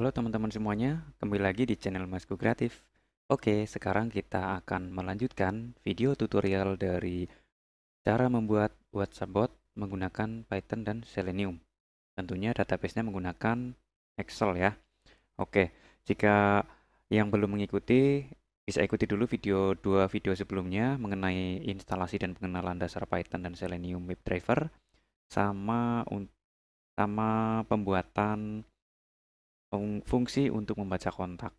Halo teman-teman semuanya, kembali lagi di channel Masku Kreatif. Oke, sekarang kita akan melanjutkan video tutorial dari cara membuat WhatsApp bot menggunakan Python dan Selenium. Tentunya database nya menggunakan Excel ya. Oke, jika yang belum mengikuti, bisa ikuti dulu video dua video sebelumnya mengenai instalasi dan pengenalan dasar Python dan Selenium WebDriver, sama sama pembuatan fungsi untuk membaca kontak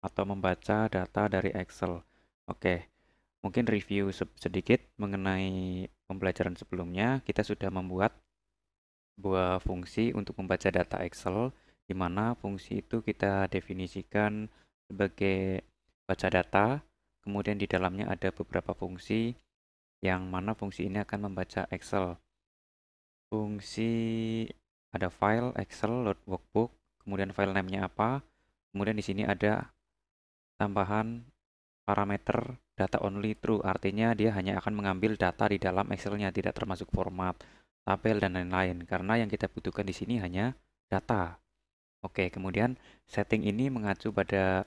atau membaca data dari Excel. Oke, mungkin review sedikit mengenai pembelajaran sebelumnya. Kita sudah membuat sebuah fungsi untuk membaca data Excel, di mana fungsi itu kita definisikan sebagai baca data, kemudian di dalamnya ada beberapa fungsi yang mana fungsi ini akan membaca Excel. Fungsi ada file Excel, load workbook, kemudian file name-nya apa, kemudian di sini ada tambahan parameter data only true, artinya dia hanya akan mengambil data di dalam Excel-nya, tidak termasuk format, tabel, dan lain-lain, karena yang kita butuhkan di sini hanya data. Oke, kemudian setting ini mengacu pada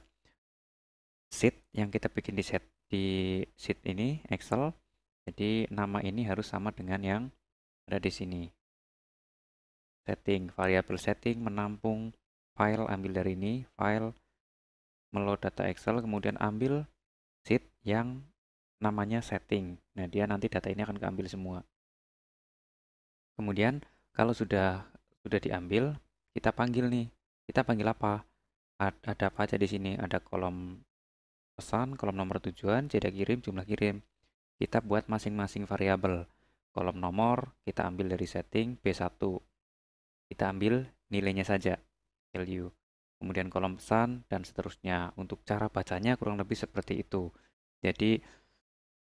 sheet yang kita bikin di set di sheet ini Excel. Jadi nama ini harus sama dengan yang ada di sini. Setting variable setting menampung file ambil dari ini file meload data Excel kemudian ambil sheet yang namanya setting nah dia nanti data ini akan keambil semua kemudian kalau sudah sudah diambil kita panggil nih kita panggil apa ada apa aja di sini ada kolom pesan kolom nomor tujuan jeda kirim jumlah kirim kita buat masing-masing variabel kolom nomor kita ambil dari setting B1 kita ambil nilainya saja value. Kemudian kolom pesan dan seterusnya. Untuk cara bacanya kurang lebih seperti itu. Jadi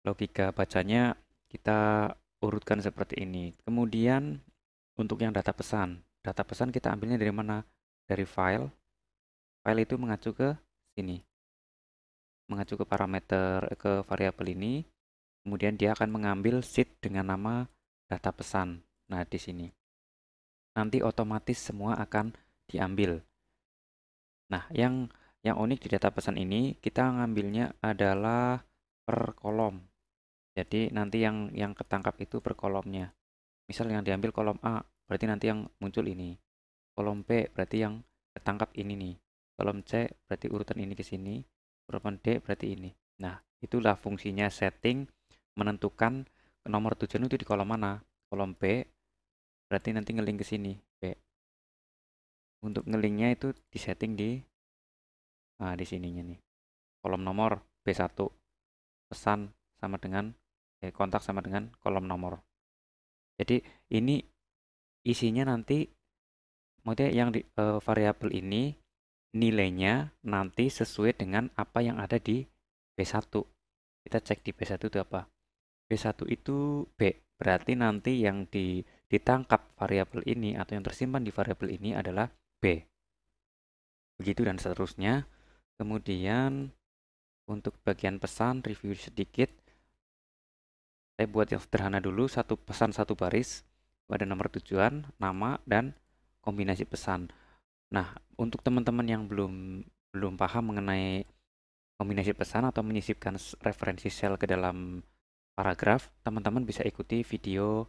logika bacanya kita urutkan seperti ini. Kemudian untuk yang data pesan. Data pesan kita ambilnya dari mana? Dari file. File itu mengacu ke sini. Mengacu ke parameter ke variabel ini. Kemudian dia akan mengambil sheet dengan nama data pesan. Nah, di sini. Nanti otomatis semua akan diambil. Nah, yang yang unik di data pesan ini kita ngambilnya adalah per kolom. Jadi nanti yang yang ketangkap itu per kolomnya. Misal yang diambil kolom A, berarti nanti yang muncul ini. Kolom B berarti yang ketangkap ini nih. Kolom C berarti urutan ini ke sini. Urutan D berarti ini. Nah, itulah fungsinya setting menentukan nomor tujuan itu di kolom mana. Kolom B berarti nanti ngeling ke sini B untuk ngelinknya itu disetting di nah, di sininya nih kolom nomor B1 pesan sama dengan eh, kontak sama dengan kolom nomor jadi ini isinya nanti maksudnya yang di eh, variabel ini nilainya nanti sesuai dengan apa yang ada di B1 kita cek di B1 itu apa B1 itu B berarti nanti yang di, ditangkap variabel ini atau yang tersimpan di variabel ini adalah B. Begitu dan seterusnya. Kemudian untuk bagian pesan review sedikit. Saya buat yang sederhana dulu, satu pesan satu baris pada nomor tujuan, nama dan kombinasi pesan. Nah, untuk teman-teman yang belum belum paham mengenai kombinasi pesan atau menyisipkan referensi sel ke dalam paragraf, teman-teman bisa ikuti video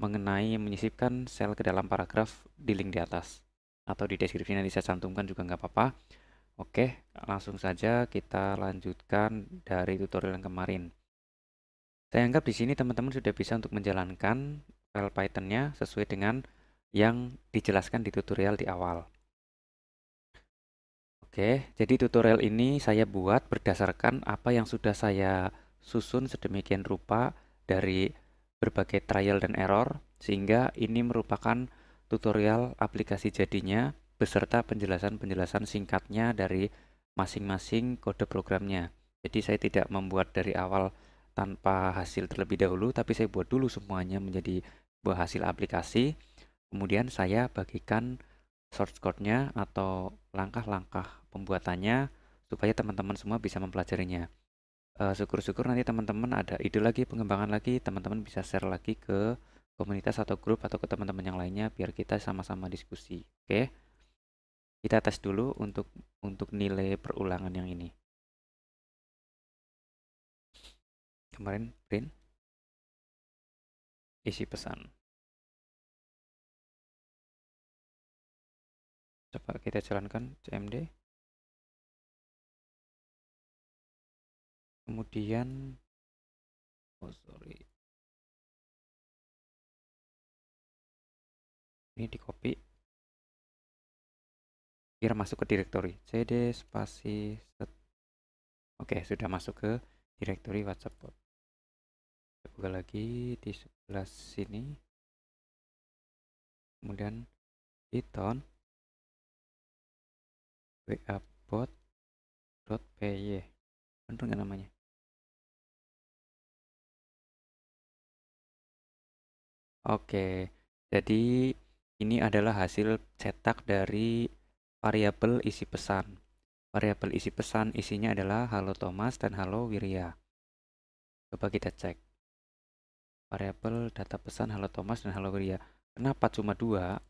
mengenai menyisipkan sel ke dalam paragraf di link di atas atau di deskripsi nanti saya cantumkan juga nggak apa-apa. Oke, langsung saja kita lanjutkan dari tutorial yang kemarin. Saya anggap di sini teman-teman sudah bisa untuk menjalankan file Python-nya sesuai dengan yang dijelaskan di tutorial di awal. Oke, jadi tutorial ini saya buat berdasarkan apa yang sudah saya susun sedemikian rupa dari berbagai trial dan error, sehingga ini merupakan tutorial aplikasi jadinya beserta penjelasan-penjelasan singkatnya dari masing-masing kode programnya. Jadi saya tidak membuat dari awal tanpa hasil terlebih dahulu, tapi saya buat dulu semuanya menjadi sebuah hasil aplikasi. Kemudian saya bagikan source code-nya atau langkah-langkah pembuatannya supaya teman-teman semua bisa mempelajarinya. Eh, syukur -syukur nanti teman-teman ada ide lagi, pengembangan lagi, teman-teman bisa share lagi ke komunitas atau grup atau ke teman-teman yang lainnya biar kita sama-sama diskusi. Oke. Okay? Kita tes dulu untuk untuk nilai perulangan yang ini. Kemarin print isi pesan. Coba kita jalankan CMD. Kemudian oh sorry ini di copy biar masuk ke directory cd spasi set oke sudah masuk ke directory whatsapp bot kita buka lagi di sebelah sini kemudian python ton wabot.py bener nggak kan namanya oke jadi ini adalah hasil cetak dari variabel isi pesan. Variabel isi pesan isinya adalah halo Thomas dan halo Wirya. Coba kita cek. Variabel data pesan halo Thomas dan halo Wirya. Kenapa cuma dua?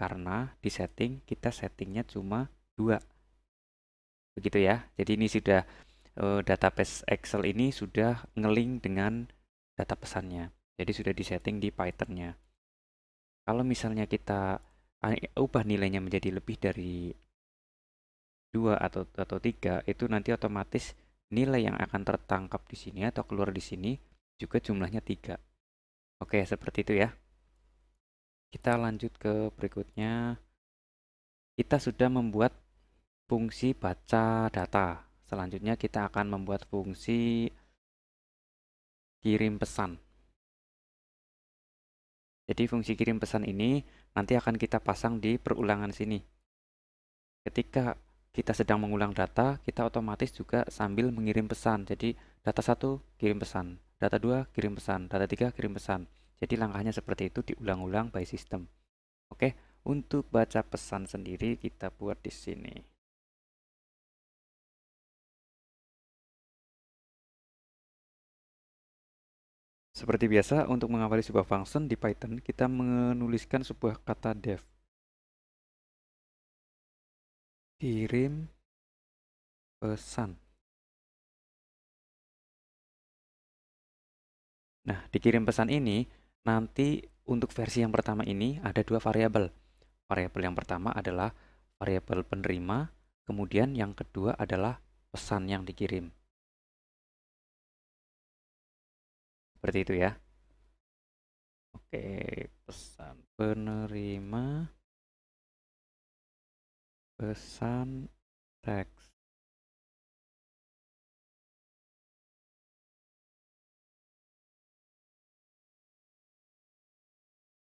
Karena di setting kita settingnya cuma dua. Begitu ya. Jadi ini sudah eh, database Excel ini sudah ngeling dengan data pesannya. Jadi sudah di setting di Python-nya. Kalau misalnya kita eh, ubah nilainya menjadi lebih dari dua atau atau tiga, itu nanti otomatis nilai yang akan tertangkap di sini atau keluar di sini juga jumlahnya tiga. Oke, seperti itu ya. Kita lanjut ke berikutnya. Kita sudah membuat fungsi baca data. Selanjutnya kita akan membuat fungsi kirim pesan. Jadi fungsi kirim pesan ini nanti akan kita pasang di perulangan sini. Ketika kita sedang mengulang data, kita otomatis juga sambil mengirim pesan. Jadi data satu kirim pesan, data 2 kirim pesan, data 3 kirim pesan. Jadi langkahnya seperti itu diulang-ulang by system. Oke, untuk baca pesan sendiri kita buat di sini. Seperti biasa, untuk mengawali sebuah function di Python, kita menuliskan sebuah kata def. Kirim pesan. Nah, dikirim pesan ini nanti untuk versi yang pertama ini ada dua variabel. Variabel yang pertama adalah variabel penerima, kemudian yang kedua adalah pesan yang dikirim. Seperti itu ya. Oke, pesan penerima pesan teks.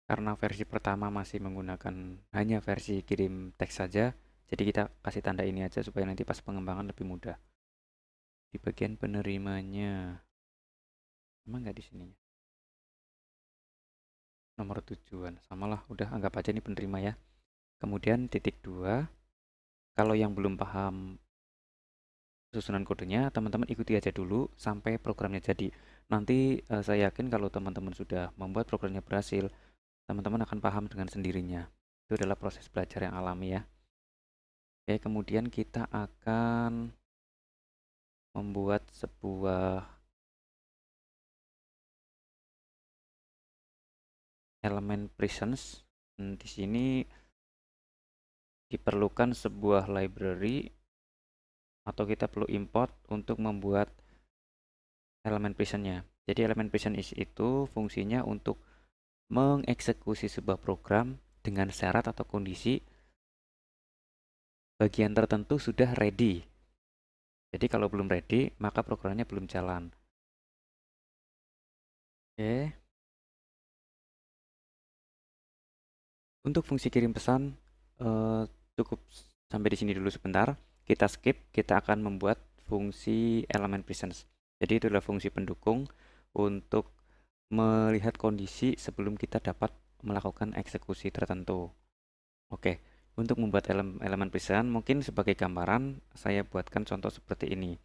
Karena versi pertama masih menggunakan hanya versi kirim teks saja, jadi kita kasih tanda ini aja supaya nanti pas pengembangan lebih mudah. Di bagian penerimanya, Emang nggak di sininya? Nomor tujuan, samalah udah anggap aja ini penerima ya. Kemudian titik dua, kalau yang belum paham susunan kodenya, teman-teman ikuti aja dulu sampai programnya jadi. Nanti uh, saya yakin kalau teman-teman sudah membuat programnya berhasil, teman-teman akan paham dengan sendirinya. Itu adalah proses belajar yang alami ya. Oke, kemudian kita akan membuat sebuah Element presence dan hmm, di sini diperlukan sebuah library atau kita perlu import untuk membuat elemen nya jadi elemen presence itu fungsinya untuk mengeksekusi sebuah program dengan syarat atau kondisi bagian tertentu sudah ready jadi kalau belum ready maka programnya belum jalan oke okay. Untuk fungsi kirim pesan, uh, cukup sampai di sini dulu sebentar. Kita skip, kita akan membuat fungsi element presence. Jadi itu adalah fungsi pendukung untuk melihat kondisi sebelum kita dapat melakukan eksekusi tertentu. Oke, untuk membuat elemen, elemen presence, mungkin sebagai gambaran saya buatkan contoh seperti ini.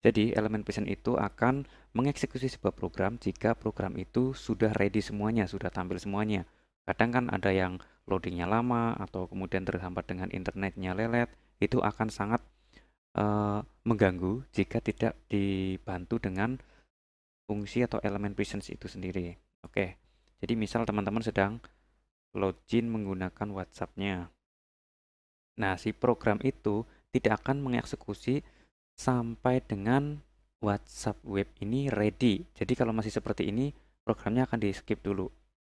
Jadi, elemen present itu akan mengeksekusi sebuah program jika program itu sudah ready semuanya, sudah tampil semuanya. Kadang kan ada yang loadingnya lama atau kemudian terhambat dengan internetnya lelet, itu akan sangat uh, mengganggu jika tidak dibantu dengan fungsi atau elemen presence itu sendiri. Oke, jadi misal teman-teman sedang login menggunakan WhatsApp-nya. Nah, si program itu tidak akan mengeksekusi sampai dengan WhatsApp web ini ready. Jadi kalau masih seperti ini, programnya akan di skip dulu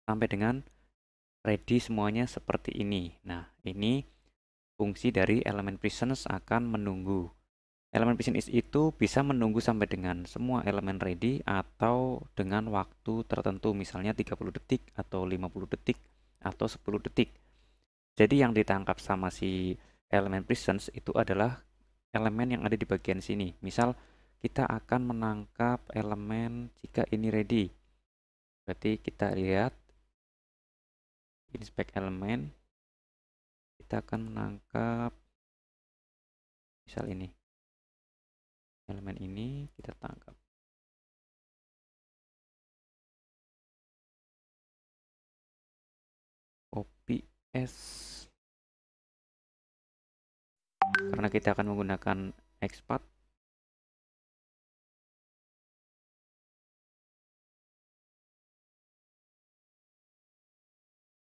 sampai dengan ready semuanya seperti ini. Nah, ini fungsi dari elemen presence akan menunggu. Elemen presence itu bisa menunggu sampai dengan semua elemen ready atau dengan waktu tertentu, misalnya 30 detik atau 50 detik atau 10 detik. Jadi yang ditangkap sama si elemen presence itu adalah elemen yang ada di bagian sini. Misal kita akan menangkap elemen jika ini ready. Berarti kita lihat inspect elemen kita akan menangkap misal ini elemen ini kita tangkap OPS karena kita akan menggunakan expat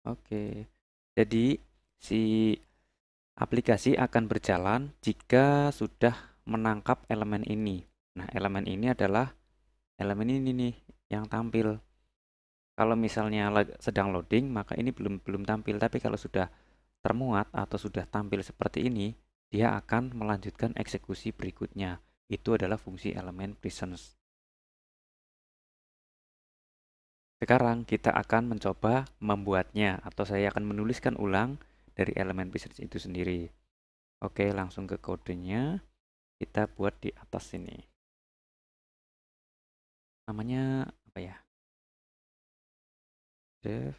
Oke. Jadi si aplikasi akan berjalan jika sudah menangkap elemen ini. Nah, elemen ini adalah elemen ini nih yang tampil. Kalau misalnya sedang loading, maka ini belum belum tampil, tapi kalau sudah termuat atau sudah tampil seperti ini, dia akan melanjutkan eksekusi berikutnya. Itu adalah fungsi elemen presence. Sekarang kita akan mencoba membuatnya atau saya akan menuliskan ulang dari elemen research itu sendiri. Oke, langsung ke kodenya. Kita buat di atas sini. Namanya apa ya? Dev.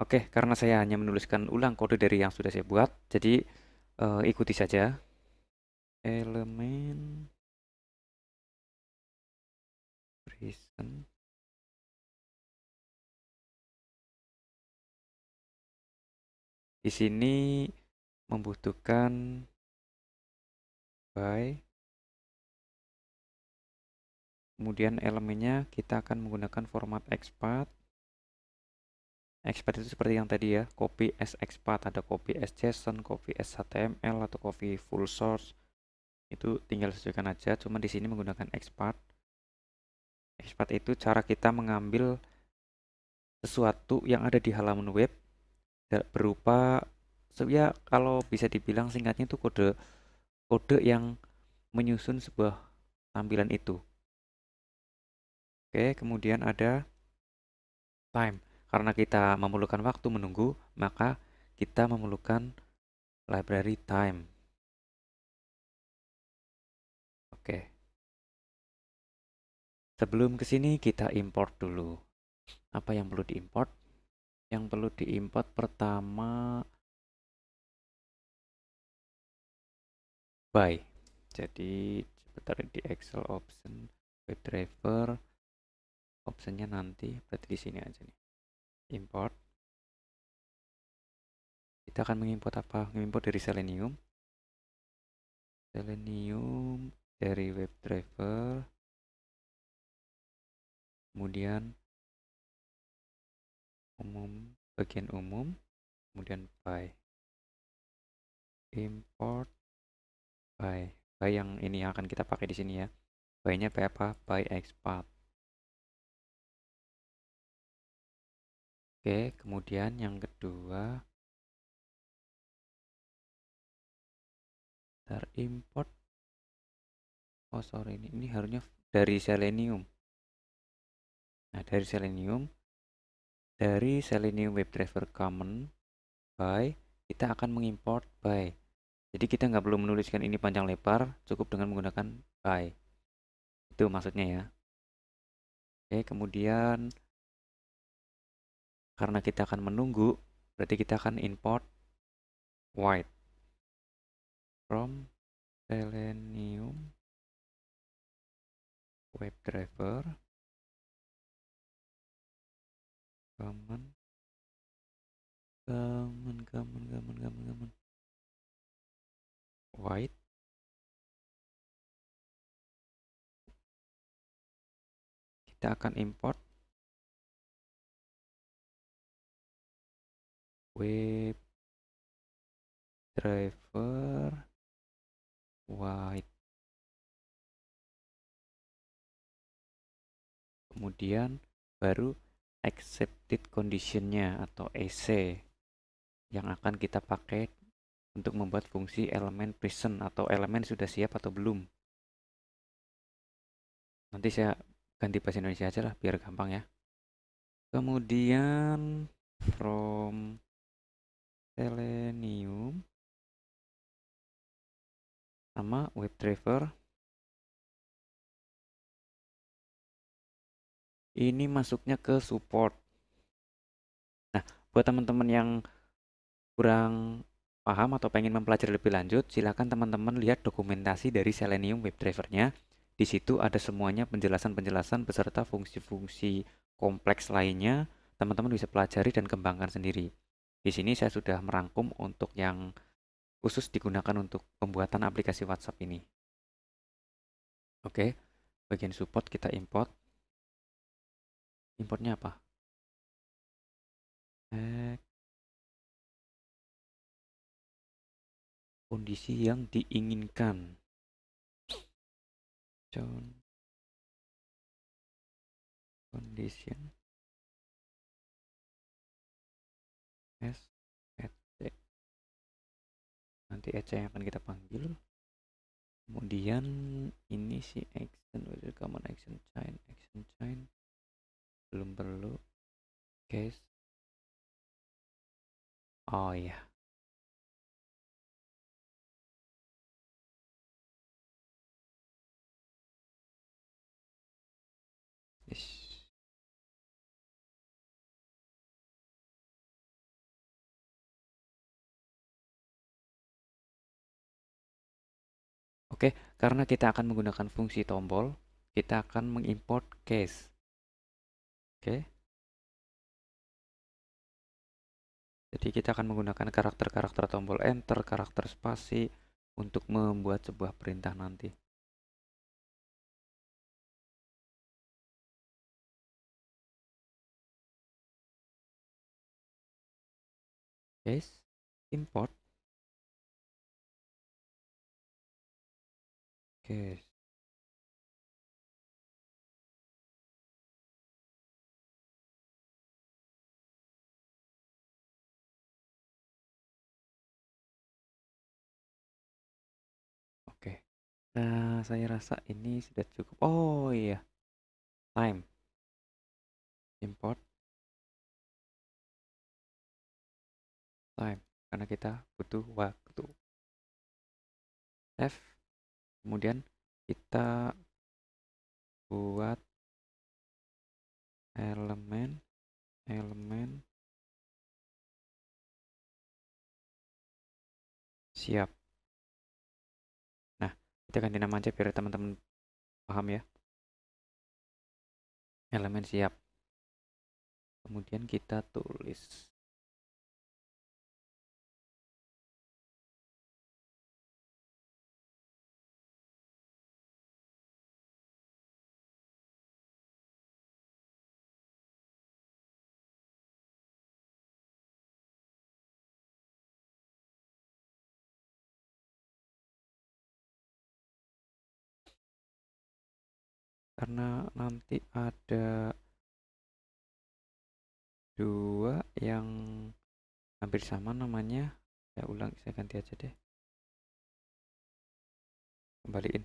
Oke, karena saya hanya menuliskan ulang kode dari yang sudah saya buat, jadi uh, ikuti saja. Elemen present di sini membutuhkan by kemudian elemennya kita akan menggunakan format expat expat itu seperti yang tadi ya copy as expat ada copy as json copy as html atau copy full source itu tinggal sesuaikan aja cuma di sini menggunakan expat expat itu cara kita mengambil sesuatu yang ada di halaman web berupa ya kalau bisa dibilang singkatnya itu kode kode yang menyusun sebuah tampilan itu. Oke, kemudian ada time. Karena kita memerlukan waktu menunggu, maka kita memerlukan library time. Oke. Sebelum kesini kita import dulu. Apa yang perlu diimport? Yang perlu diimport pertama by. Jadi sebentar di Excel option driver optionnya nanti berarti di sini aja nih. Import. Kita akan mengimport apa? Mengimport dari Selenium. Selenium dari web driver Kemudian umum bagian umum kemudian by import by by yang ini akan kita pakai di sini ya by nya by apa by export. oke kemudian yang kedua ter import oh sorry ini, ini harusnya dari selenium nah dari selenium dari Selenium WebDriver Common by kita akan mengimport by jadi kita nggak perlu menuliskan ini panjang lebar cukup dengan menggunakan by itu maksudnya ya oke kemudian karena kita akan menunggu berarti kita akan import white from selenium webdriver Gaman. Gaman, gaman, gaman, gaman, gaman. White. Kita akan import. Web driver white. Kemudian baru accepted conditionnya atau EC yang akan kita pakai untuk membuat fungsi elemen present atau elemen sudah siap atau belum. Nanti saya ganti bahasa Indonesia aja lah biar gampang ya. Kemudian from Selenium sama driver ini masuknya ke support nah buat teman-teman yang kurang paham atau pengen mempelajari lebih lanjut silahkan teman-teman lihat dokumentasi dari Selenium Webdriver-nya. di situ ada semuanya penjelasan-penjelasan beserta fungsi-fungsi kompleks lainnya teman-teman bisa pelajari dan kembangkan sendiri di sini saya sudah merangkum untuk yang khusus digunakan untuk pembuatan aplikasi WhatsApp ini. Oke, bagian support kita import importnya apa tag kondisi yang diinginkan John condition s e, e c nanti ec yang akan kita panggil kemudian ini si action common action chain action chain belum perlu guys oh ya yeah. Oke, karena kita akan menggunakan fungsi tombol, kita akan mengimport case. Oke. Jadi kita akan menggunakan karakter-karakter tombol enter, karakter spasi untuk membuat sebuah perintah nanti. Guys, import. Oke, Nah, saya rasa ini sudah cukup. Oh iya, time import time karena kita butuh waktu. F kemudian kita buat elemen elemen siap kita ganti nama aja biar teman-teman paham ya elemen siap kemudian kita tulis karena nanti ada dua yang hampir sama namanya saya ulang saya ganti aja deh kembaliin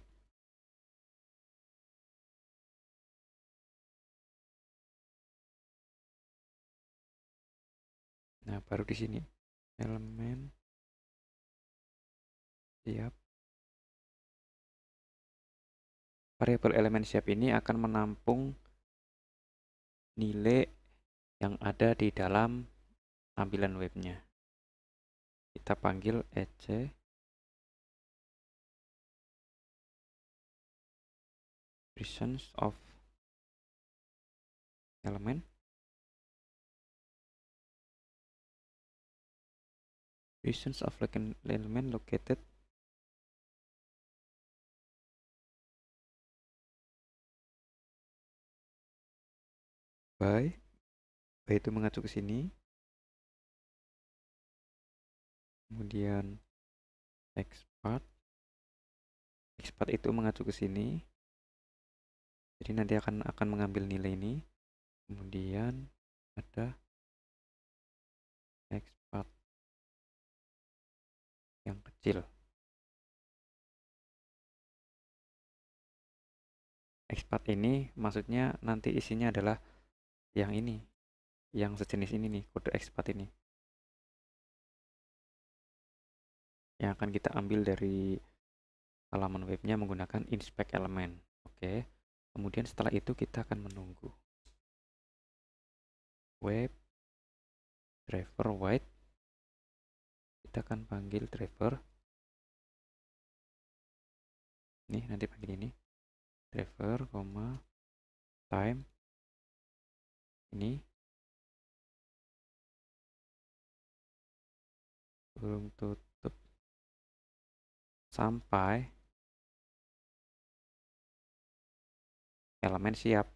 nah baru di sini elemen siap variable element shape ini akan menampung nilai yang ada di dalam tampilan webnya. Kita panggil ec presence of element presence of element located by by itu mengacu ke sini kemudian x part itu mengacu ke sini jadi nanti akan akan mengambil nilai ini kemudian ada x yang kecil x ini maksudnya nanti isinya adalah yang ini yang sejenis ini nih kode expat ini yang akan kita ambil dari halaman webnya menggunakan inspect element oke kemudian setelah itu kita akan menunggu web driver white kita akan panggil driver nih nanti panggil ini driver, time ini belum tutup sampai elemen siap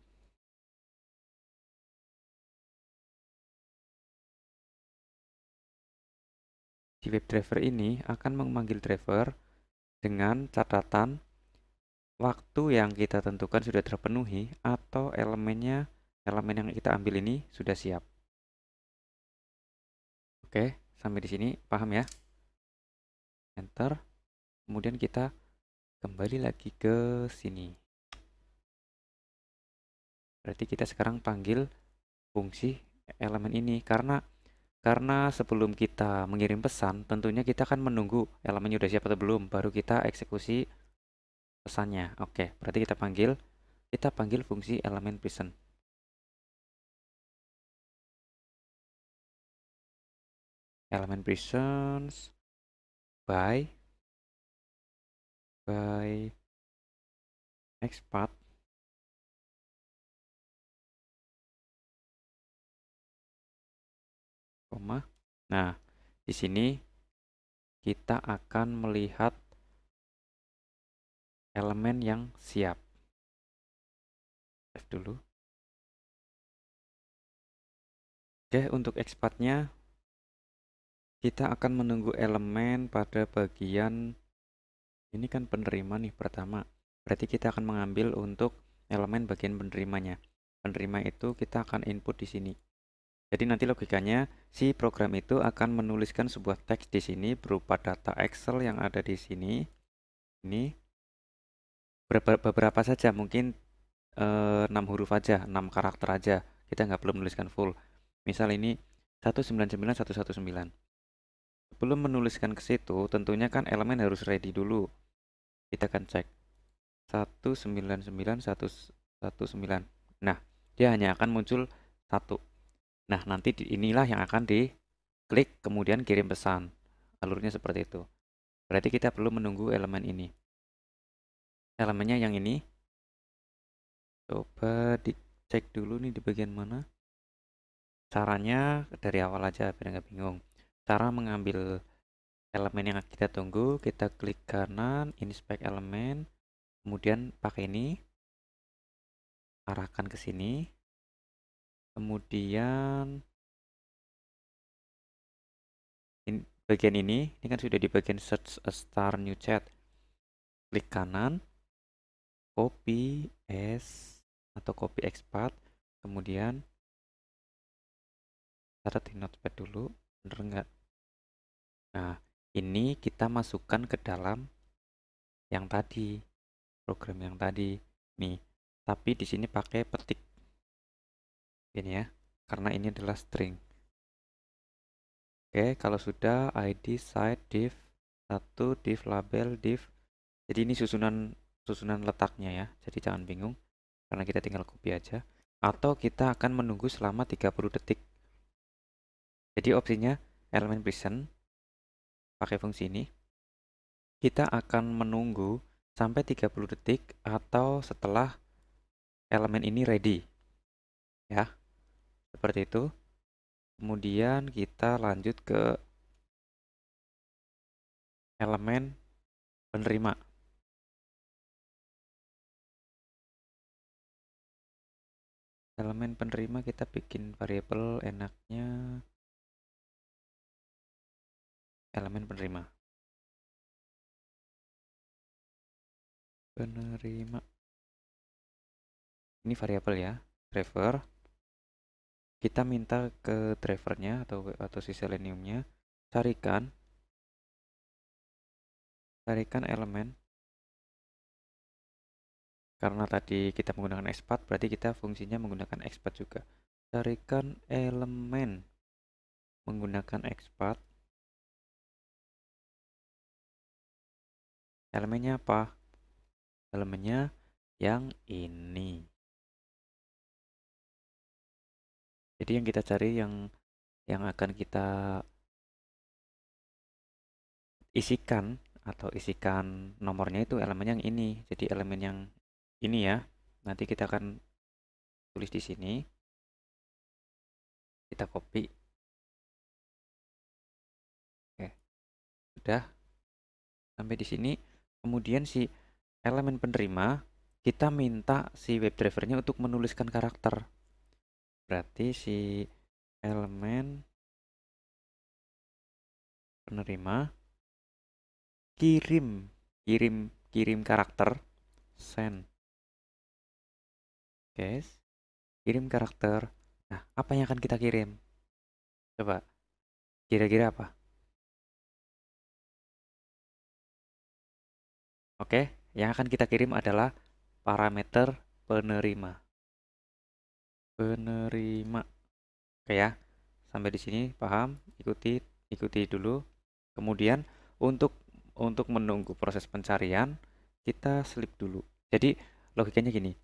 di web driver ini akan memanggil driver dengan catatan waktu yang kita tentukan sudah terpenuhi atau elemennya elemen yang kita ambil ini sudah siap. Oke, sampai di sini paham ya? Enter. Kemudian kita kembali lagi ke sini. Berarti kita sekarang panggil fungsi elemen ini karena karena sebelum kita mengirim pesan, tentunya kita akan menunggu elemennya sudah siap atau belum, baru kita eksekusi pesannya. Oke, berarti kita panggil kita panggil fungsi elemen present. element prisons by by export. koma nah di sini kita akan melihat elemen yang siap save dulu oke untuk expatnya kita akan menunggu elemen pada bagian ini kan penerima nih pertama berarti kita akan mengambil untuk elemen bagian penerimanya penerima itu kita akan input di sini jadi nanti logikanya si program itu akan menuliskan sebuah teks di sini berupa data Excel yang ada di sini ini beberapa saja mungkin eh, 6 huruf aja 6 karakter aja kita nggak perlu menuliskan full misal ini 199 119 Sebelum menuliskan ke situ, tentunya kan elemen harus ready dulu. Kita akan cek. 199 119. Nah, dia hanya akan muncul satu. Nah, nanti inilah yang akan diklik kemudian kirim pesan. Alurnya seperti itu. Berarti kita perlu menunggu elemen ini. Elemennya yang ini. Coba dicek dulu nih di bagian mana. Caranya dari awal aja biar nggak bingung cara mengambil elemen yang kita tunggu kita klik kanan inspect elemen kemudian pakai ini arahkan ke sini kemudian in, bagian ini ini kan sudah di bagian search a star new chat klik kanan copy s atau copy expat kemudian catat di notepad dulu bener nggak nah ini kita masukkan ke dalam yang tadi program yang tadi nih tapi di sini pakai petik ini ya karena ini adalah string oke kalau sudah id side div satu div label div jadi ini susunan susunan letaknya ya jadi jangan bingung karena kita tinggal copy aja atau kita akan menunggu selama 30 detik jadi opsinya elemen prison pakai fungsi ini. Kita akan menunggu sampai 30 detik atau setelah elemen ini ready. Ya. Seperti itu. Kemudian kita lanjut ke elemen penerima. Elemen penerima kita bikin variabel enaknya elemen penerima penerima ini variabel ya driver kita minta ke drivernya atau atau si seleniumnya carikan carikan elemen karena tadi kita menggunakan expat berarti kita fungsinya menggunakan expat juga carikan elemen menggunakan expat elemennya apa? Elemennya yang ini. Jadi yang kita cari yang yang akan kita isikan atau isikan nomornya itu elemen yang ini. Jadi elemen yang ini ya. Nanti kita akan tulis di sini. Kita copy. Oke. Sudah sampai di sini kemudian si elemen penerima kita minta si web drivernya untuk menuliskan karakter berarti si elemen penerima kirim kirim kirim karakter send guys kirim karakter nah apa yang akan kita kirim coba kira-kira apa Oke, yang akan kita kirim adalah parameter penerima. Penerima. Oke ya. Sampai di sini paham? Ikuti ikuti dulu. Kemudian untuk untuk menunggu proses pencarian, kita slip dulu. Jadi logikanya gini.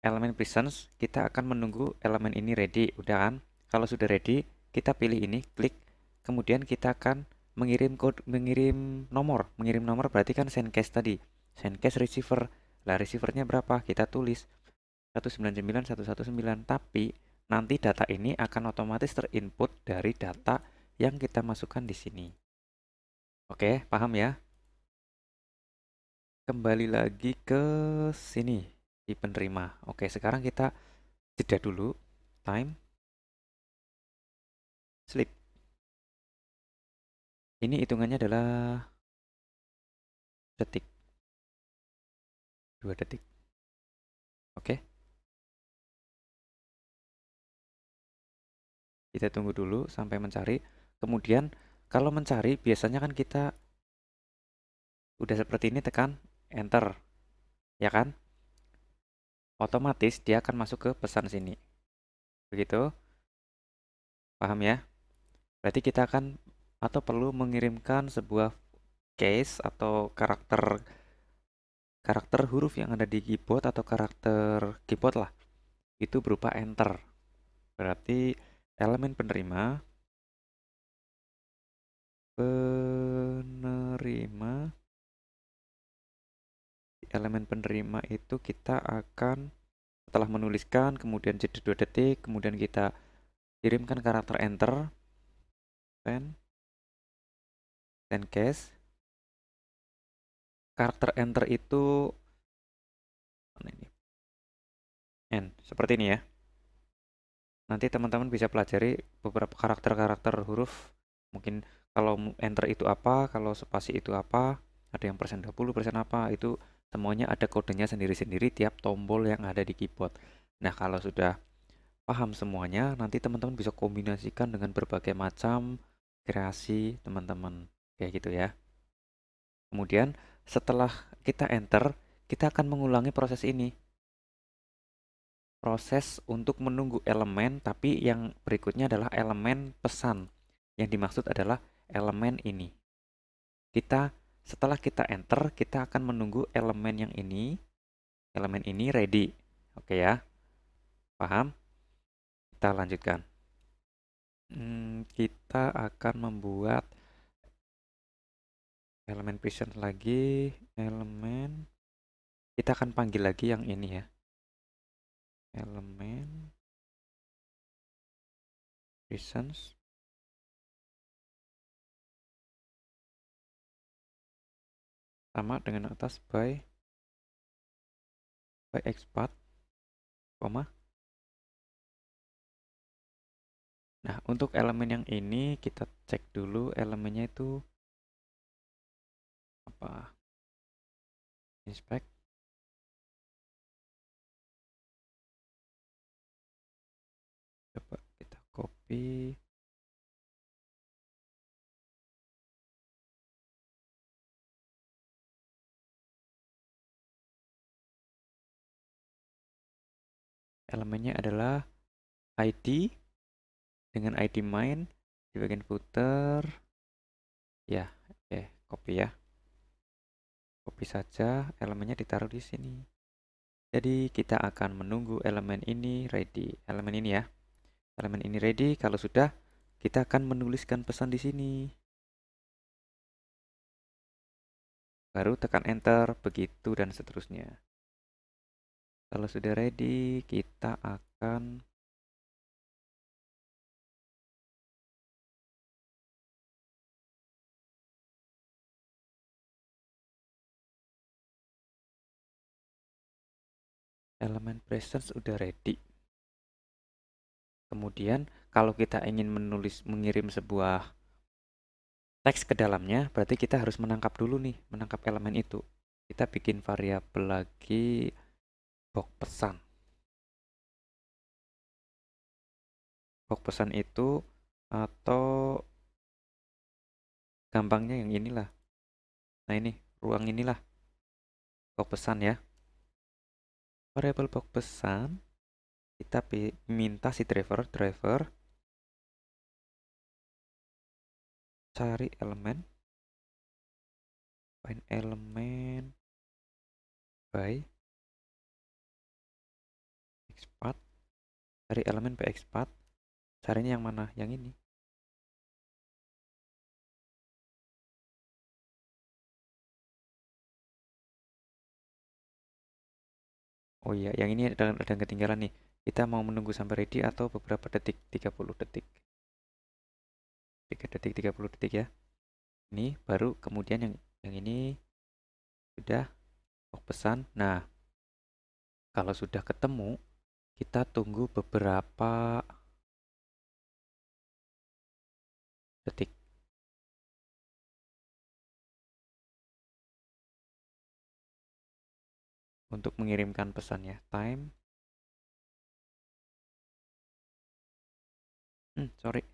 Elemen presence kita akan menunggu elemen ini ready, udah kan? Kalau sudah ready, kita pilih ini, klik. Kemudian kita akan mengirim code mengirim nomor mengirim nomor berarti kan send case tadi send case receiver lah receivernya berapa kita tulis 199.119 tapi nanti data ini akan otomatis terinput dari data yang kita masukkan di sini oke paham ya kembali lagi ke sini di penerima oke sekarang kita jeda dulu time sleep ini hitungannya adalah detik dua detik oke kita tunggu dulu sampai mencari kemudian kalau mencari biasanya kan kita udah seperti ini tekan enter ya kan otomatis dia akan masuk ke pesan sini begitu paham ya berarti kita akan atau perlu mengirimkan sebuah case atau karakter karakter huruf yang ada di keyboard atau karakter keyboard lah itu berupa enter berarti elemen penerima penerima elemen penerima itu kita akan setelah menuliskan kemudian jadi dua detik kemudian kita kirimkan karakter enter 10 case karakter enter itu ini n seperti ini ya nanti teman-teman bisa pelajari beberapa karakter-karakter huruf mungkin kalau enter itu apa kalau spasi itu apa ada yang persen 20 persen apa itu semuanya ada kodenya sendiri-sendiri tiap tombol yang ada di keyboard nah kalau sudah paham semuanya nanti teman-teman bisa kombinasikan dengan berbagai macam kreasi teman-teman ya gitu ya kemudian setelah kita enter kita akan mengulangi proses ini proses untuk menunggu elemen tapi yang berikutnya adalah elemen pesan yang dimaksud adalah elemen ini kita setelah kita enter kita akan menunggu elemen yang ini elemen ini ready oke ya paham kita lanjutkan hmm, kita akan membuat elemen patient lagi elemen kita akan panggil lagi yang ini ya elemen reasons sama dengan atas by by expat koma nah untuk elemen yang ini kita cek dulu elemennya itu apa inspect coba kita copy elemennya adalah ID dengan ID main di bagian footer ya oke copy ya copy saja elemennya ditaruh di sini jadi kita akan menunggu elemen ini ready elemen ini ya elemen ini ready kalau sudah kita akan menuliskan pesan di sini baru tekan enter begitu dan seterusnya kalau sudah ready kita akan elemen presence udah ready kemudian kalau kita ingin menulis mengirim sebuah teks ke dalamnya berarti kita harus menangkap dulu nih menangkap elemen itu kita bikin variabel lagi box pesan box pesan itu atau gampangnya yang inilah nah ini ruang inilah box pesan ya variable box pesan kita minta si driver driver cari elemen find elemen by xpath cari elemen by xpath carinya yang mana yang ini Oh iya, yang ini ada, ada yang ketinggalan nih. Kita mau menunggu sampai ready atau beberapa detik? 30 detik. 3 detik, 30 detik ya. Ini baru kemudian yang yang ini sudah oh, pesan. Nah, kalau sudah ketemu, kita tunggu beberapa detik. untuk mengirimkan pesannya. Time. Hmm, sorry.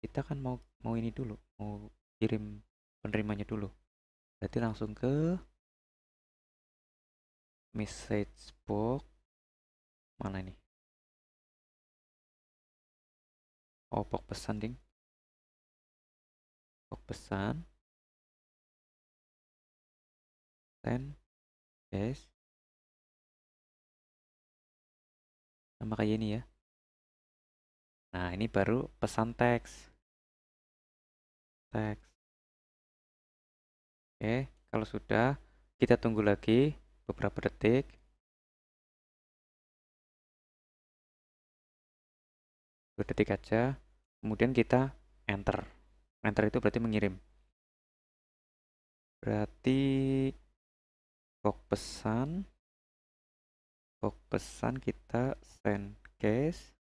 Kita kan mau mau ini dulu, mau kirim penerimanya dulu. Berarti langsung ke message box mana ini? Oh, box pesan, ding. Box pesan. Ten. Yes. sama kayak ini ya nah ini baru pesan teks teks oke kalau sudah kita tunggu lagi beberapa detik dua detik aja kemudian kita enter enter itu berarti mengirim berarti kok pesan untuk pesan kita send case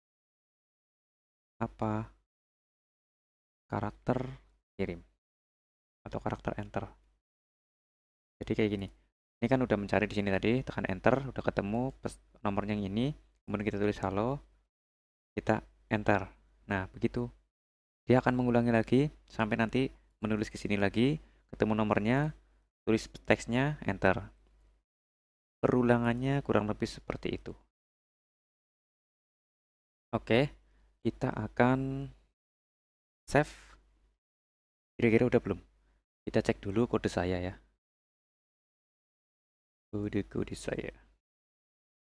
apa karakter kirim atau karakter enter jadi kayak gini ini kan udah mencari di sini tadi tekan enter udah ketemu nomornya yang ini kemudian kita tulis halo kita enter nah begitu dia akan mengulangi lagi sampai nanti menulis ke sini lagi ketemu nomornya tulis teksnya enter Perulangannya kurang lebih seperti itu. Oke, kita akan save. Kira-kira udah belum? Kita cek dulu kode saya ya. Kode-kode saya.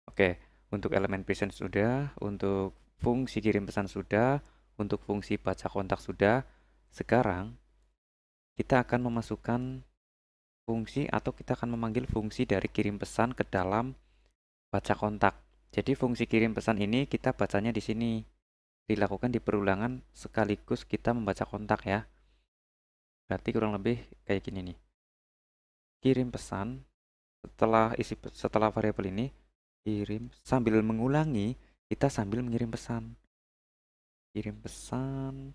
Oke, untuk elemen present sudah, untuk fungsi kirim pesan sudah, untuk fungsi baca kontak sudah. Sekarang kita akan memasukkan fungsi atau kita akan memanggil fungsi dari kirim pesan ke dalam baca kontak. Jadi fungsi kirim pesan ini kita bacanya di sini. Dilakukan di perulangan sekaligus kita membaca kontak ya. Berarti kurang lebih kayak gini nih. Kirim pesan setelah isi setelah variabel ini kirim sambil mengulangi kita sambil mengirim pesan. Kirim pesan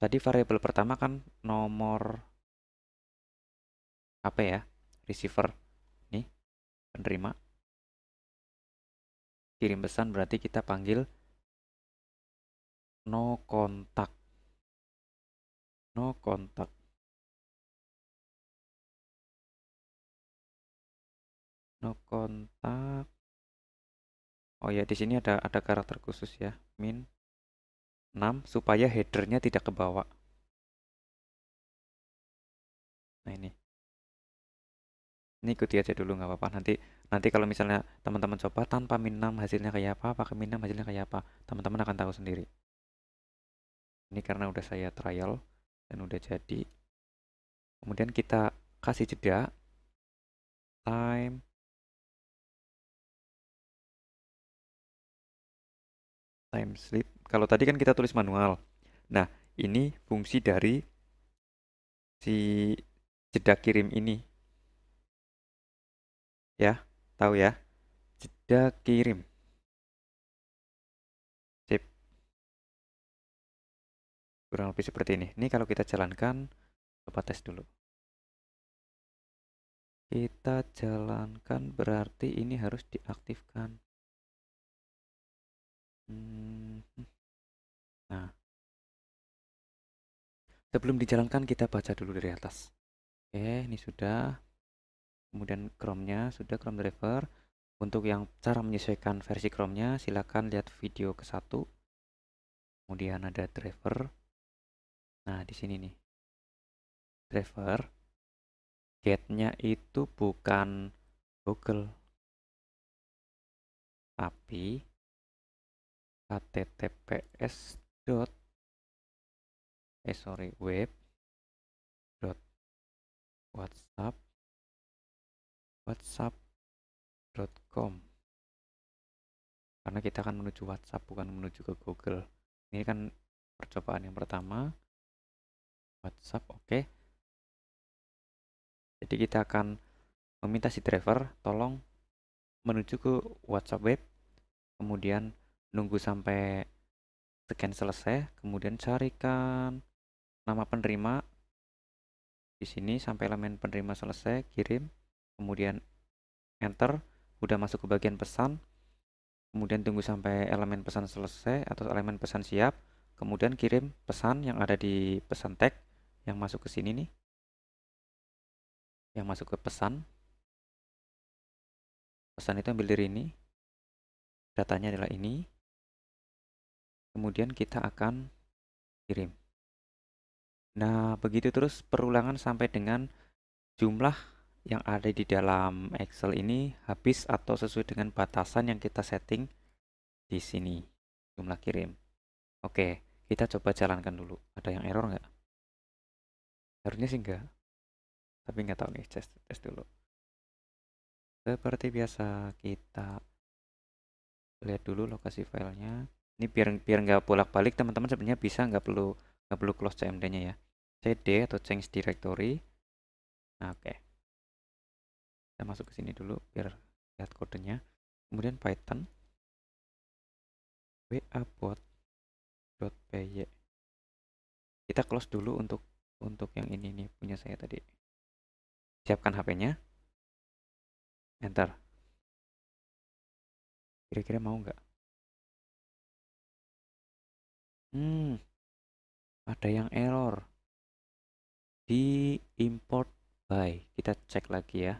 Tadi variabel pertama kan nomor apa ya? Receiver. Nih, penerima. Kirim pesan berarti kita panggil no kontak. No kontak. No kontak. Oh ya, di sini ada ada karakter khusus ya. Min 6 supaya headernya tidak ke bawah. Nah ini. Ini ikuti aja dulu nggak apa-apa. Nanti nanti kalau misalnya teman-teman coba tanpa min 6 hasilnya kayak apa, pakai min 6 hasilnya kayak apa, teman-teman akan tahu sendiri. Ini karena udah saya trial dan udah jadi. Kemudian kita kasih jeda time time sleep kalau tadi kan kita tulis manual. Nah, ini fungsi dari si jeda kirim ini. Ya, tahu ya? Jeda kirim. Sip. Kurang lebih seperti ini. Ini kalau kita jalankan, coba tes dulu. Kita jalankan berarti ini harus diaktifkan. Hmm. hmm. Nah, sebelum dijalankan kita baca dulu dari atas. Oke, ini sudah. Kemudian Chrome-nya sudah Chrome driver. Untuk yang cara menyesuaikan versi Chrome-nya, silakan lihat video ke satu. Kemudian ada driver. Nah, di sini nih. Driver. Get-nya itu bukan Google. Tapi https dot eh sorry web dot whatsapp whatsapp dot com karena kita akan menuju whatsapp bukan menuju ke google ini kan percobaan yang pertama whatsapp oke okay. jadi kita akan meminta si driver tolong menuju ke whatsapp web kemudian nunggu sampai Scan selesai kemudian carikan nama penerima di sini sampai elemen penerima selesai kirim kemudian enter udah masuk ke bagian pesan kemudian tunggu sampai elemen pesan selesai atau elemen pesan siap kemudian kirim pesan yang ada di pesan tag yang masuk ke sini nih yang masuk ke pesan pesan itu ambil diri ini datanya adalah ini kemudian kita akan kirim. Nah, begitu terus perulangan sampai dengan jumlah yang ada di dalam Excel ini habis atau sesuai dengan batasan yang kita setting di sini, jumlah kirim. Oke, kita coba jalankan dulu. Ada yang error nggak? Harusnya sih nggak. Tapi nggak tahu nih, tes, tes dulu. Seperti biasa, kita lihat dulu lokasi filenya ini biar biar nggak bolak-balik teman-teman sebenarnya bisa nggak perlu nggak perlu close cmd-nya ya cd atau change directory nah, oke okay. kita masuk ke sini dulu biar lihat kodenya kemudian python wabot.py kita close dulu untuk untuk yang ini nih punya saya tadi siapkan HP-nya enter kira-kira mau nggak Hmm, ada yang error di import by. Kita cek lagi ya.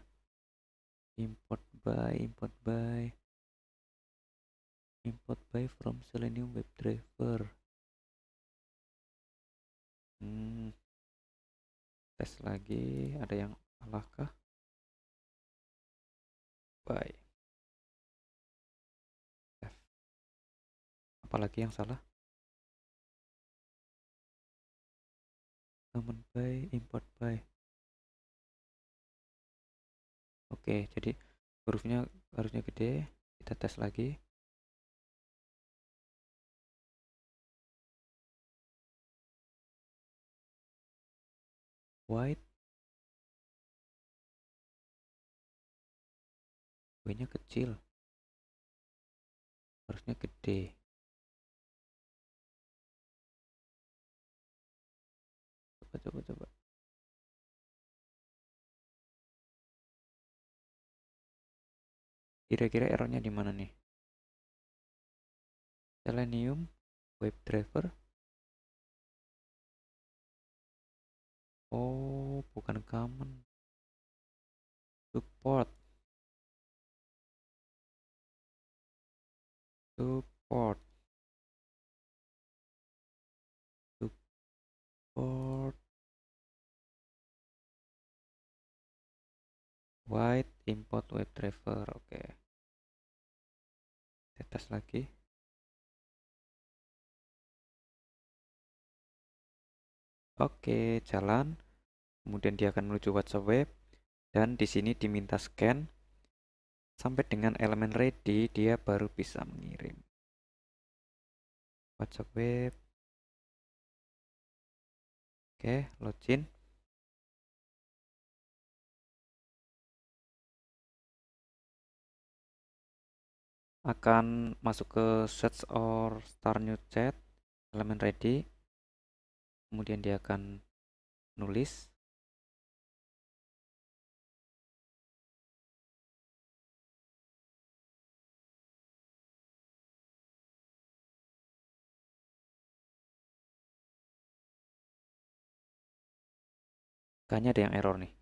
Import by, import by, import by from Selenium WebDriver. Hmm, tes lagi. Ada yang salah kah? By. F. Apalagi yang salah? common by import by oke okay, jadi hurufnya harusnya gede kita tes lagi white W nya kecil harusnya gede coba coba coba kira-kira errornya di mana nih Selenium web driver Oh bukan common support support support white import web driver oke okay. tes lagi oke okay, jalan kemudian dia akan menuju WhatsApp web dan di sini diminta scan sampai dengan elemen ready dia baru bisa mengirim WhatsApp web oke okay, login akan masuk ke search or start new chat elemen ready kemudian dia akan nulis kayaknya ada yang error nih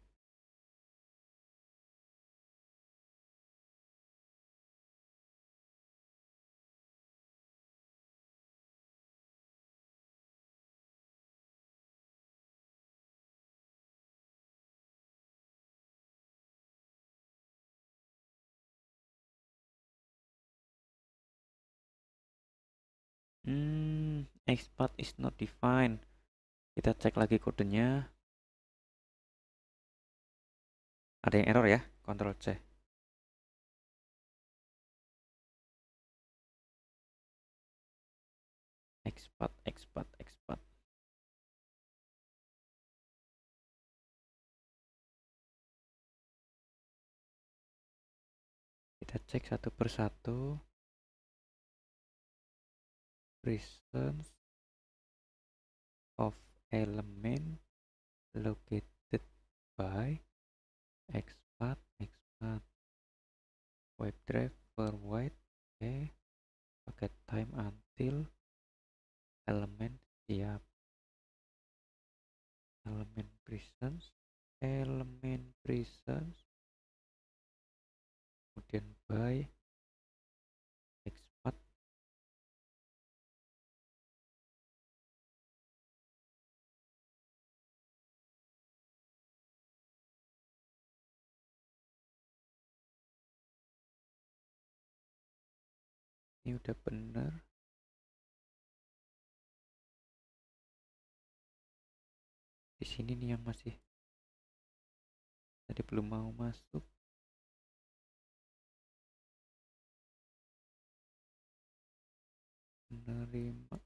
Hmm, export is not defined. Kita cek lagi kodenya. Ada yang error ya? Ctrl C. XPath, XPath, XPath. Kita cek satu persatu presence of element located by xpath xpath web drive provide eh okay. pakai time until element siap element presence element presence kemudian by ini udah bener di sini nih yang masih tadi belum mau masuk menerima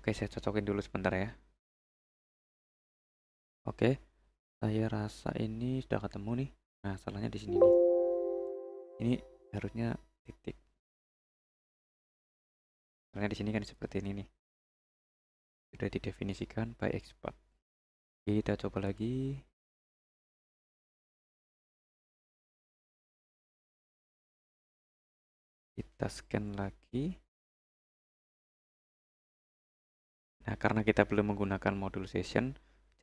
oke saya cocokin dulu sebentar ya oke saya rasa ini sudah ketemu nih nah salahnya di sini nih ini harusnya titik karena di sini kan seperti ini nih. Sudah didefinisikan by x Kita coba lagi. Kita scan lagi. Nah, karena kita belum menggunakan modul session,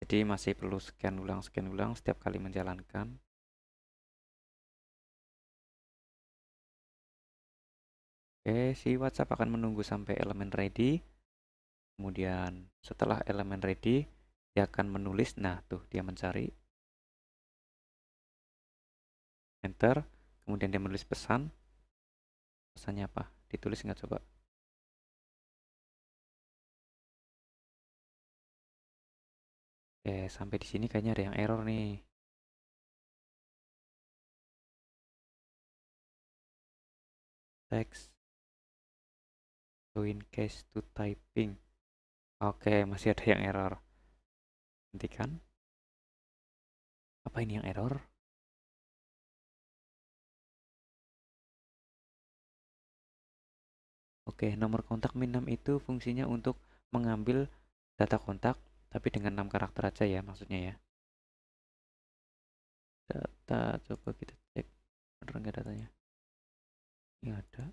jadi masih perlu scan ulang, scan ulang setiap kali menjalankan. Oke, si WhatsApp akan menunggu sampai elemen ready. Kemudian setelah elemen ready, dia akan menulis. Nah, tuh dia mencari. Enter. Kemudian dia menulis pesan. Pesannya apa? Ditulis nggak coba? Oke, sampai di sini kayaknya ada yang error nih. Text join case to typing oke okay, masih ada yang error hentikan apa ini yang error Oke, okay, nomor kontak min 6 itu fungsinya untuk mengambil data kontak, tapi dengan 6 karakter aja ya maksudnya ya. Data, coba kita cek. ada datanya? Ini ada.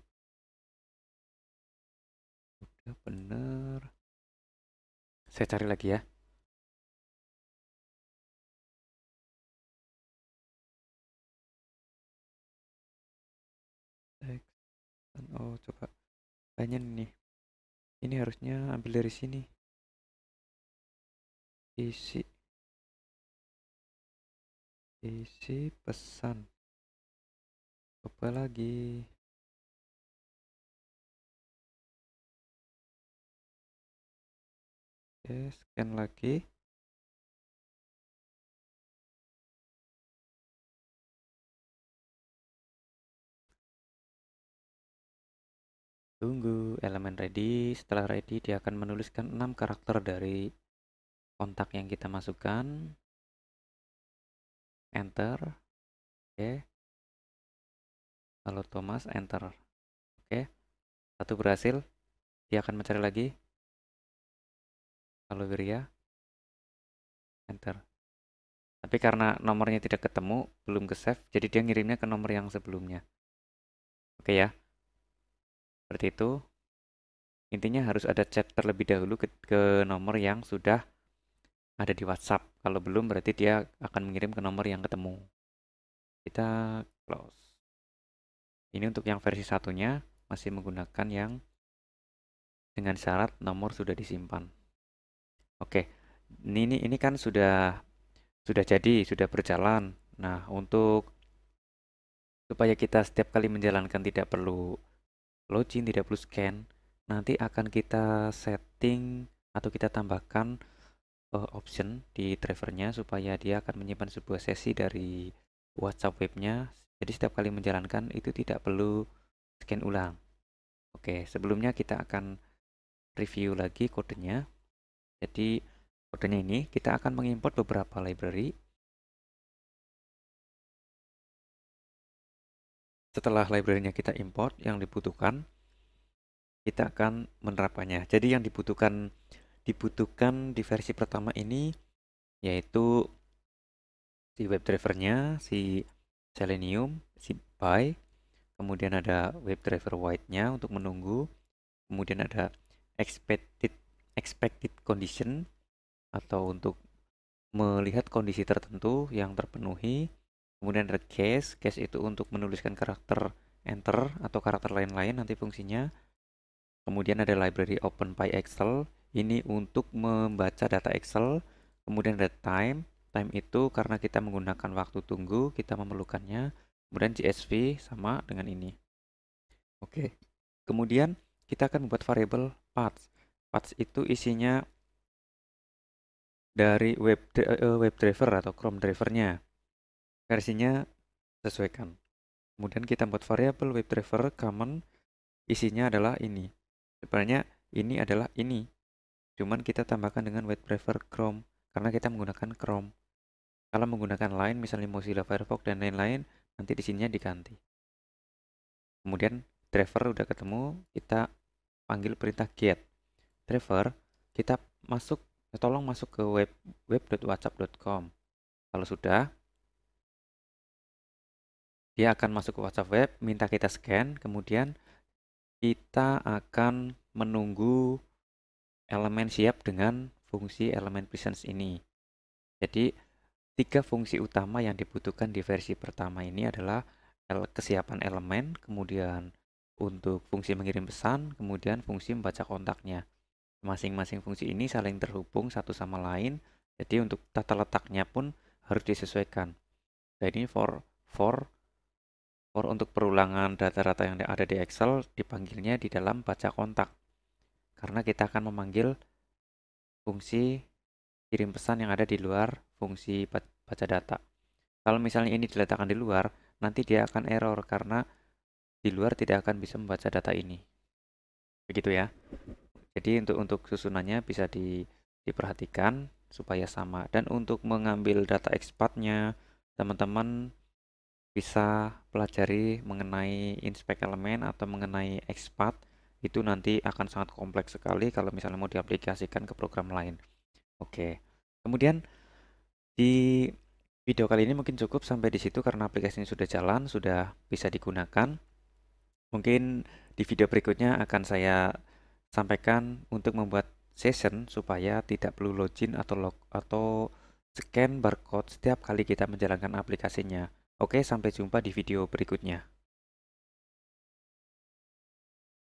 Ya, bener saya cari lagi ya oh coba kayaknya nih ini harusnya ambil dari sini isi isi pesan coba lagi oke scan lagi tunggu elemen ready setelah ready dia akan menuliskan 6 karakter dari kontak yang kita masukkan enter oke lalu Thomas enter oke satu berhasil dia akan mencari lagi kalau Aloe Enter. Tapi karena nomornya tidak ketemu, belum ke save, jadi dia ngirimnya ke nomor yang sebelumnya. Oke ya. Seperti itu. Intinya harus ada chat terlebih dahulu ke, ke nomor yang sudah ada di WhatsApp. Kalau belum berarti dia akan mengirim ke nomor yang ketemu. Kita close. Ini untuk yang versi satunya masih menggunakan yang dengan syarat nomor sudah disimpan. Oke, ini ini, ini kan sudah sudah jadi, sudah berjalan. Nah, untuk supaya kita setiap kali menjalankan tidak perlu login, tidak perlu scan, nanti akan kita setting atau kita tambahkan uh, option di drivernya supaya dia akan menyimpan sebuah sesi dari WhatsApp webnya. Jadi setiap kali menjalankan itu tidak perlu scan ulang. Oke, sebelumnya kita akan review lagi kodenya. Jadi kodenya ini kita akan mengimport beberapa library. Setelah library-nya kita import yang dibutuhkan, kita akan menerapkannya. Jadi yang dibutuhkan dibutuhkan di versi pertama ini yaitu si web drivernya, si Selenium, si Py, kemudian ada web driver white-nya untuk menunggu, kemudian ada expected expected condition atau untuk melihat kondisi tertentu yang terpenuhi. Kemudian ada case, case itu untuk menuliskan karakter enter atau karakter lain-lain nanti fungsinya. Kemudian ada library open by Excel, ini untuk membaca data Excel. Kemudian ada time, time itu karena kita menggunakan waktu tunggu, kita memerlukannya. Kemudian CSV sama dengan ini. Oke. Kemudian kita akan membuat variable path Patch itu isinya dari web eh, eh, web driver atau Chrome drivernya. Versinya sesuaikan. Kemudian kita buat variable web driver common isinya adalah ini. Sebenarnya ini adalah ini. Cuman kita tambahkan dengan web driver Chrome karena kita menggunakan Chrome. Kalau menggunakan lain misalnya Mozilla Firefox dan lain-lain, nanti di sininya diganti. Kemudian driver udah ketemu, kita panggil perintah get driver kita masuk tolong masuk ke web web.whatsapp.com. Kalau sudah, dia akan masuk ke WhatsApp web, minta kita scan, kemudian kita akan menunggu elemen siap dengan fungsi elemen presence ini. Jadi, tiga fungsi utama yang dibutuhkan di versi pertama ini adalah kesiapan elemen, kemudian untuk fungsi mengirim pesan, kemudian fungsi membaca kontaknya. Masing-masing fungsi ini saling terhubung satu sama lain, jadi untuk tata letaknya pun harus disesuaikan. Nah ini for for for untuk perulangan data-data yang ada di Excel dipanggilnya di dalam baca kontak. Karena kita akan memanggil fungsi kirim pesan yang ada di luar fungsi baca data. Kalau misalnya ini diletakkan di luar, nanti dia akan error karena di luar tidak akan bisa membaca data ini. Begitu ya. Jadi untuk untuk susunannya bisa di, diperhatikan supaya sama. Dan untuk mengambil data expatnya, teman-teman bisa pelajari mengenai inspect elemen atau mengenai expat itu nanti akan sangat kompleks sekali kalau misalnya mau diaplikasikan ke program lain. Oke. Kemudian di video kali ini mungkin cukup sampai di situ karena aplikasi ini sudah jalan, sudah bisa digunakan. Mungkin di video berikutnya akan saya sampaikan untuk membuat session supaya tidak perlu login atau log atau scan barcode setiap kali kita menjalankan aplikasinya. Oke, sampai jumpa di video berikutnya.